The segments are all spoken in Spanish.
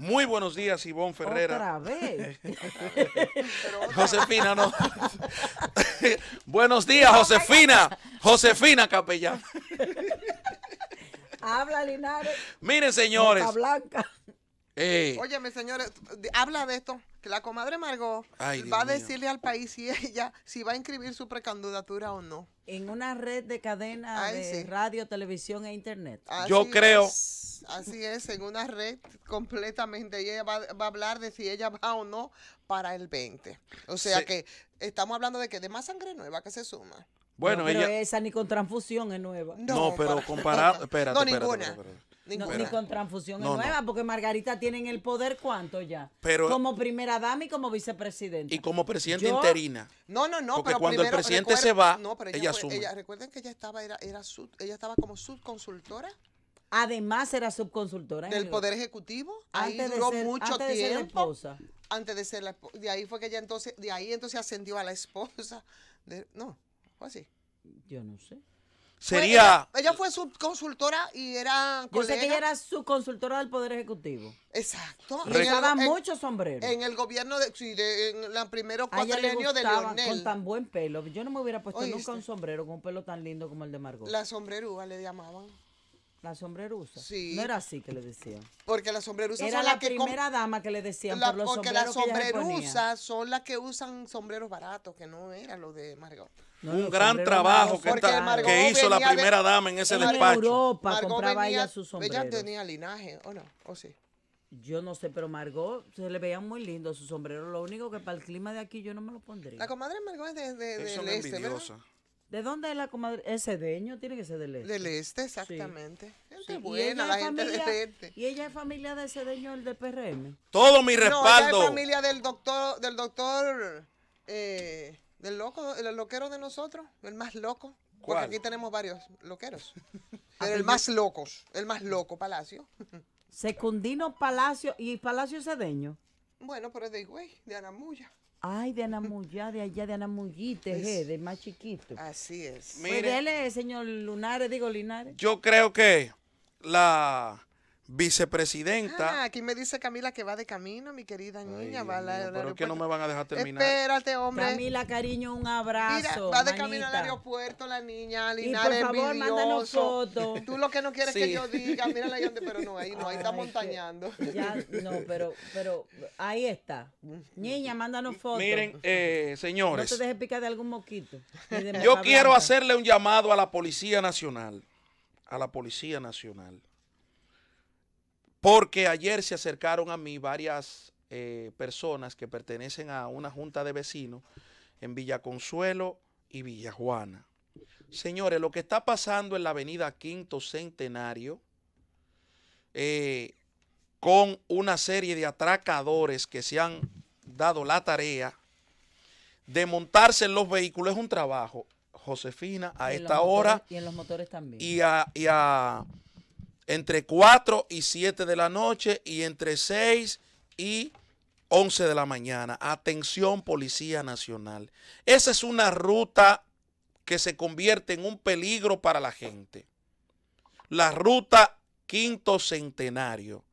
Muy buenos días, Ivonne Ferrera. Otra vez. Josefina, no. buenos días, Josefina. Josefina Capellán. Habla, Linares. Miren, señores. Blanca. Eh. Óyeme, señores, habla de esto que la comadre Margot va a decirle al país si ella si va a inscribir su precandidatura o no. En una red de cadena de radio, televisión e internet. Yo creo. así es, en una red completamente. Y ella va, a hablar de si ella va o no para el 20. O sea que estamos hablando de que de más sangre nueva que se suma. Bueno, no, pero esa ni con transfusión es nueva. No, pero comparado, espérate, no, ninguna ni con transfusión nueva, porque Margarita tiene en el poder cuánto ya. como primera dama y como vicepresidenta. Y como presidenta interina. No, no, no. Porque cuando el presidente se va, ella, recuerden que ella estaba, era, ella estaba como subconsultora. Además era subconsultora. Del Poder Ejecutivo. ahí duró mucho tiempo. De esposa. Antes de ser la De ahí fue que ella entonces, de ahí entonces ascendió a la esposa. no, fue así. Yo no sé sería. ella, fue subconsultora y era. Yo sé que ella era subconsultora del Poder Ejecutivo. Exacto. Le daba muchos sombreros. En el gobierno de. Sí, de, en los primeros cuatrienio de Leonel. Con tan buen pelo. Yo no me hubiera puesto nunca un sombrero con un pelo tan lindo como el de Margot. La sombrerúa le llamaban. La sombrerusa. Sí. No era así que le decían. Porque la sombrerusa era la, primera dama que le decían por Porque las sombrerusas son las que usan sombreros baratos, que no eran los de Margot. un gran trabajo que, hizo la primera dama en ese despacho. En Europa compraba ella sus sombreros. Ella tenía linaje, ¿o no? ¿O sí? Yo no sé, pero Margot se le veía muy lindo su sombrero Lo único que para el clima de aquí yo no me lo pondría. La comadre Margot es de, del este, ¿verdad? ¿De dónde es la comadre? Es cedeño, tiene que ser del este. Del este, exactamente. Gente buena, la gente familia, ¿Y ella es familia de cedeño, el de PRM? Todo mi respaldo. No, ella es familia del doctor, del doctor, eh, del loco, el loquero de nosotros, el más loco. Porque aquí tenemos varios loqueros. Pero el más locos, el más loco, Palacio. Secundino Palacio y Palacio Cedeño. Bueno, pero es de Higüey, de Anamuya. Ay, de Anamuyá, de allá, de Anamuyí, eh, de más chiquito. Así es. Pues señor Lunares, digo Linares. Yo creo que la vicepresidenta. Ah, aquí me dice Camila que va de camino, mi querida niña. pero es que no me van a dejar terminar. Espérate, hombre. Camila, cariño, un abrazo. Mira, va de camino al aeropuerto la niña, y por favor, mándanos fotos. Tú lo que no quieres que yo diga, mírala la donde, pero no, ahí no, ahí está montañando. Ya, no, pero, pero ahí está. Niña, mándanos fotos. Miren, eh, señores. No te dejes picar de algún moquito. yo quiero hacerle un llamado a la Policía Nacional. A la Policía Nacional porque ayer se acercaron a mí varias eh, personas que pertenecen a una junta de vecinos en Villa Consuelo y Villa Juana. Señores, lo que está pasando en la avenida Quinto Centenario, eh, con una serie de atracadores que se han dado la tarea de montarse en los vehículos, es un trabajo, Josefina, a esta hora. y en los motores también. y a entre 4 y 7 de la noche y entre 6 y 11 de la mañana. Atención Policía Nacional. Esa es una ruta que se convierte en un peligro para la gente. La ruta quinto centenario.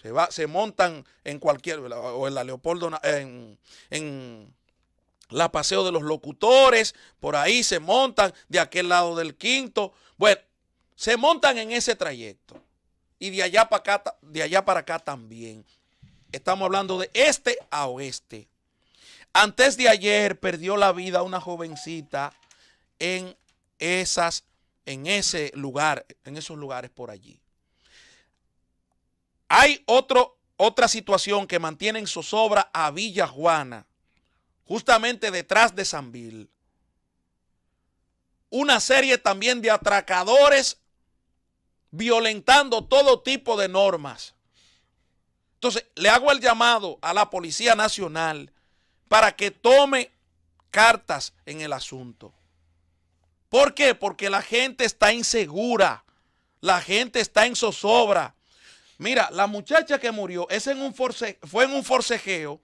Se, va, se montan en cualquier, o en la Leopoldo, en, en la paseo de los locutores, por ahí se montan de aquel lado del quinto. Bueno, se montan en ese trayecto. Y de allá para acá, de allá para acá también. Estamos hablando de este a oeste. Antes de ayer perdió la vida una jovencita en esas en ese lugar, en esos lugares por allí. Hay otro, otra situación que mantiene en zozobra a Villa Juana, justamente detrás de Sanvil. Una serie también de atracadores violentando todo tipo de normas. Entonces, le hago el llamado a la Policía Nacional para que tome cartas en el asunto. ¿Por qué? Porque la gente está insegura, la gente está en zozobra. Mira, la muchacha que murió fue en un forcejeo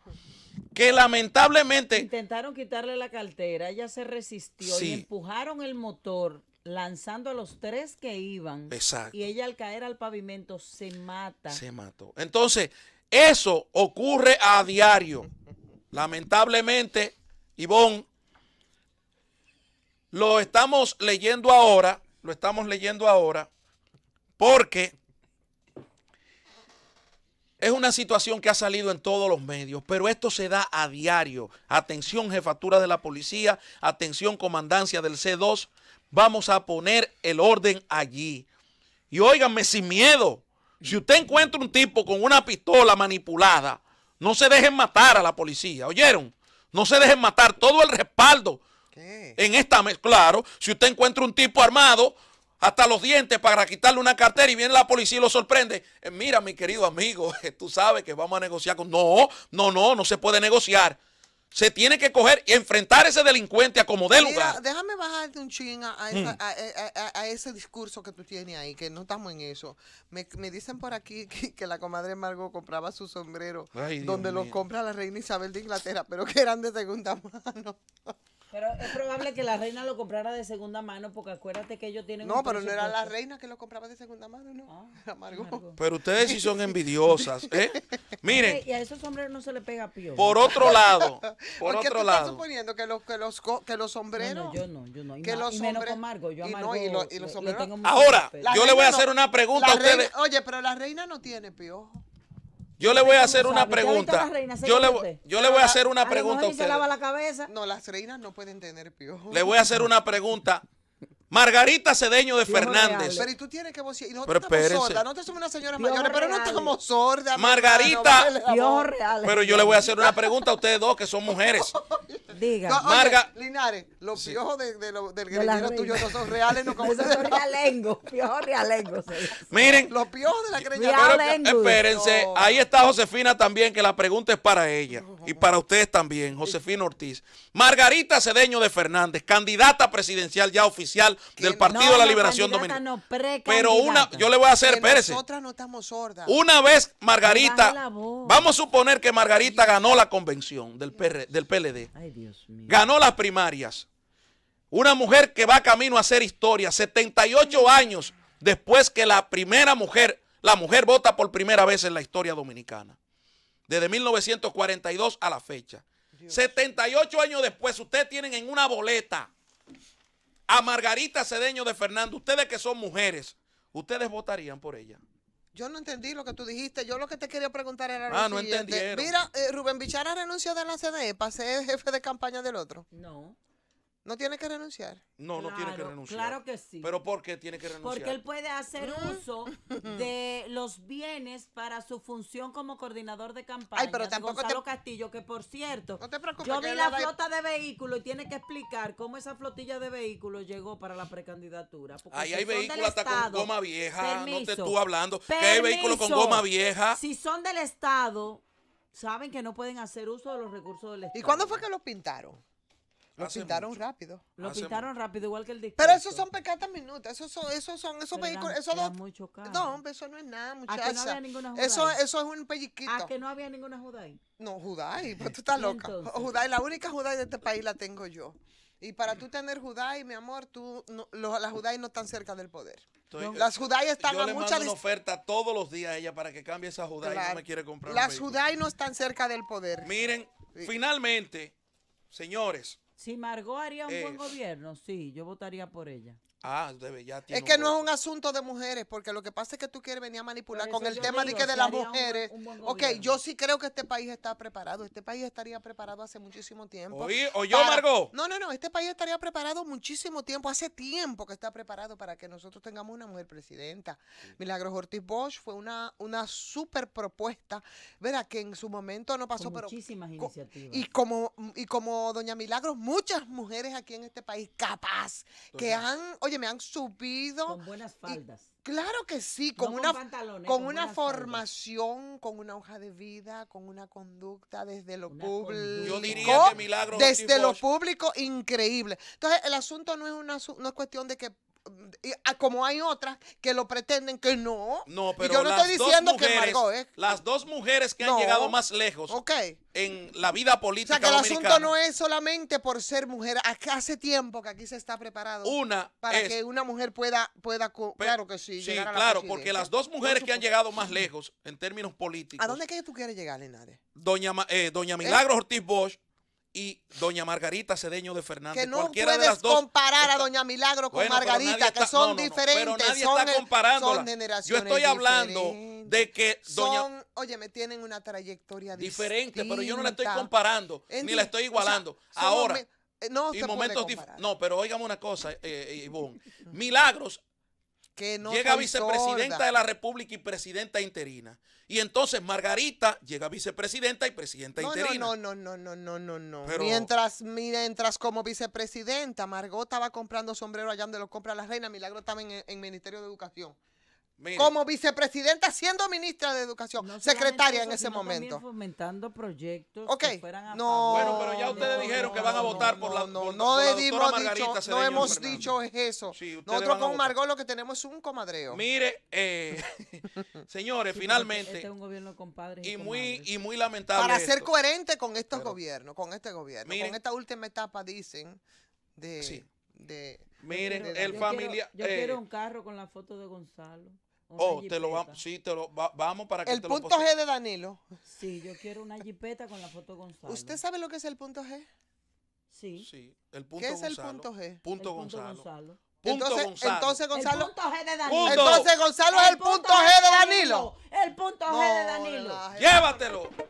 que lamentablemente... Intentaron quitarle la cartera, ella se resistió y empujaron el motor lanzando a los tres que iban. Exacto. Y ella al caer al pavimento se mata. Se mató. Entonces, eso ocurre a diario. Lamentablemente, Ivonne, lo estamos leyendo ahora, lo estamos leyendo ahora, porque es una situación que ha salido en todos los medios, pero esto se da a diario. Atención, jefatura de la policía, atención, comandancia del C2, vamos a poner el orden allí. Y óigame, sin miedo. Si usted encuentra un tipo con una pistola manipulada, no se dejen matar a la policía. ¿Oyeron? No se dejen matar. Todo el respaldo en esta mesa. Claro, si usted encuentra un tipo armado hasta los dientes para quitarle una cartera y viene la policía y lo sorprende. Eh, mira, mi querido amigo, tú sabes que vamos a negociar con... No, no, no, no se puede negociar se tiene que coger y enfrentar a ese delincuente a como de lugar. Déjame bajarte un ching hmm. a, ese discurso que tú tienes ahí, que no estamos en eso. Me, dicen por aquí que, la comadre Margot compraba su sombrero, donde lo compra la reina Isabel de Inglaterra, pero que eran de segunda mano. Pero es probable que la reina lo comprara de segunda mano, porque acuérdate que ellos tienen. No, pero no era la reina que lo compraba de segunda mano, ¿no? Ah, pero ustedes sí son envidiosas, ¿eh? Miren. Y a esos sombreros no se le pega piojo. Por otro lado. Por otro lado. Estás suponiendo que los, que los, que los sombreros. No, yo no, yo no. que los sombreros menos con amargo, Yo amargo. y, no, y, los sombreros. Ahora, yo le voy a hacer una pregunta a ustedes. oye, pero la reina no tiene piojo. Yo le voy a hacer una pregunta. Yo le, voy a hacer una pregunta a usted. No, las reinas no pueden tener peor. Le voy a hacer una pregunta Margarita Cedeño de Fernández. Pero y tú tienes que vos Y pero estamos no te somos una señora mayor, pero no estamos sorda. Margarita. Pero yo le voy a hacer una pregunta a ustedes dos que son mujeres. Diga. Marga. Linares, los piojos de, de, de, del greñero tuyo no son reales, no como los son realengo. Piojos realengos. Miren. Los piojos de la greñera. Espérense. Ahí está Josefina también, que la pregunta es para ella. Y para ustedes también, Josefina Ortiz. Margarita Cedeño de Fernández, candidata presidencial ya oficial del Partido de la Liberación Dominicana. Pero una, yo le voy a hacer, espérese. Nosotras no estamos Una vez Margarita, vamos a suponer que Margarita ganó la convención del, del PLD. Ganó las primarias. Una mujer que va camino a hacer historia, 78 años después que la primera mujer, la mujer vota por primera vez en la historia dominicana. Desde 1942 a la fecha. 78 años después, ustedes tienen en una boleta a Margarita Cedeño de Fernando, ustedes que son mujeres, ustedes votarían por ella. Yo no entendí lo que tú dijiste. Yo lo que te quería preguntar era. Ah, no entendieron. Mira, eh, Rubén Bichara renunció de la CDE para ser jefe de campaña del otro. No. No tiene que renunciar. No, no tiene que renunciar. Claro que sí. Pero ¿por qué tiene que renunciar? Porque él puede hacer ah. uso de los bienes para su función como coordinador de campaña. Ay, pero tampoco Gonzalo Castillo, que por cierto, yo vi la flota de vehículos y tiene que explicar cómo esa flotilla de vehículos llegó para la precandidatura. Ahí hay vehículos hasta con goma vieja, no te estuve hablando. Permiso, que hay vehículos con goma vieja. Si son del Estado, saben que no pueden hacer uso de los recursos del Estado. ¿Y cuándo fue que los pintaron? Lo pintaron rápido. Lo pintaron rápido, igual que el discurso. Pero esos son pecatas minutas, eso son, esos son, esos vehículos, no... esos eran No, eso no es nada, muchacha. ¿A que no había ninguna judaí? Eso, eso es un pelliquito. ¿A que no había ninguna judaí? No, judaí, pues tú estás loca. Judaí, la única judaí de este país la tengo yo. Y para tú tener judaí, mi amor, tú, las Judáis no están cerca del poder. las Judáis están yo a le mucha una oferta todos los días a ella para que cambie esa judaí No me quiere comprar. Las Judáis no están cerca del poder. Miren, finalmente, señores, si Margot haría un buen eh, gobierno, sí, yo votaría por ella. Ah, ya tiene es que no es un asunto de mujeres, porque lo que pasa es que tú quieres venir a manipular con el tema de que de las mujeres. ok, yo sí creo que este país está preparado. Este país estaría preparado hace muchísimo tiempo. Oye, o yo, Margot. No, no, no. Este país estaría preparado muchísimo tiempo. Hace tiempo que está preparado para que nosotros tengamos una mujer presidenta. Milagros Ortiz Bosch fue una, una super propuesta, ¿verdad? Que en su momento no pasó, pero. Muchísimas iniciativas. Y como, y como Doña Milagros, muchas mujeres aquí en este país capaz, que han me han subido. Con buenas faldas. claro que sí, con una, con, una formación, con una hoja de vida, con una conducta desde lo público. Yo diría que milagro. Desde lo público, increíble. Entonces, el asunto no es, una, no es cuestión de que Ah, como hay otras que lo pretenden que no. No, pero yo no estoy diciendo que Margot Las dos mujeres que han llegado más lejos en la vida política. O sea que el asunto no es solamente por ser mujer. Hace tiempo que aquí se está preparado una para que una mujer pueda, pueda claro que sí. Sí, claro, porque las dos mujeres que han llegado más lejos en términos políticos. ¿A dónde que tú quieres llegar, Linares? Doña, eh, Doña ¿Eh? Milagros Ortiz Bosch y doña Margarita Cedeño de Fernández. Que no puedes comparar a doña Milagro con Margarita, que son diferentes. Pero está e-, Yo estoy hablando de que doña... oye, me tienen una trayectoria diferente, distinta. pero yo no la estoy comparando, ni la estoy igualando. Ahora, eh, no y No, pero oígame una cosa, eh, eh Ivonne. Milagros llega vicepresidenta de la República y presidenta interina. Y entonces Margarita llega vicepresidenta y presidenta interina. No, no, no, no, no, no, no. Mientras, mientras como vicepresidenta, Margot estaba comprando sombrero allá donde lo compra la reina, Milagro estaba en, en Ministerio de Educación como vicepresidenta siendo ministra de Educación, secretaria en ese momento. fomentando proyectos no, Bueno, pero ya ustedes dijeron que van a votar por la No, no, hemos, dicho, eso. Nosotros con Margot lo que tenemos es un comadreo. Mire, eh, señores, finalmente este es un gobierno compadre y, muy y muy lamentable Para ser coherente con estos gobiernos, con este gobierno, miren, con esta última etapa dicen de sí. Miren, el familia. yo quiero eh, un carro con la foto de Gonzalo. Oh, te lo vamos, sí, te lo vamos para que el punto G de Danilo. Sí, yo quiero una jipeta con la foto Gonzalo. ¿Usted sabe lo que es el punto G? Sí. Sí, el punto ¿Qué es el punto G? Punto, Gonzalo. punto Gonzalo. entonces, Gonzalo. el punto G de Danilo. Entonces Gonzalo es el punto G de Danilo. El punto G de Danilo. Llévatelo.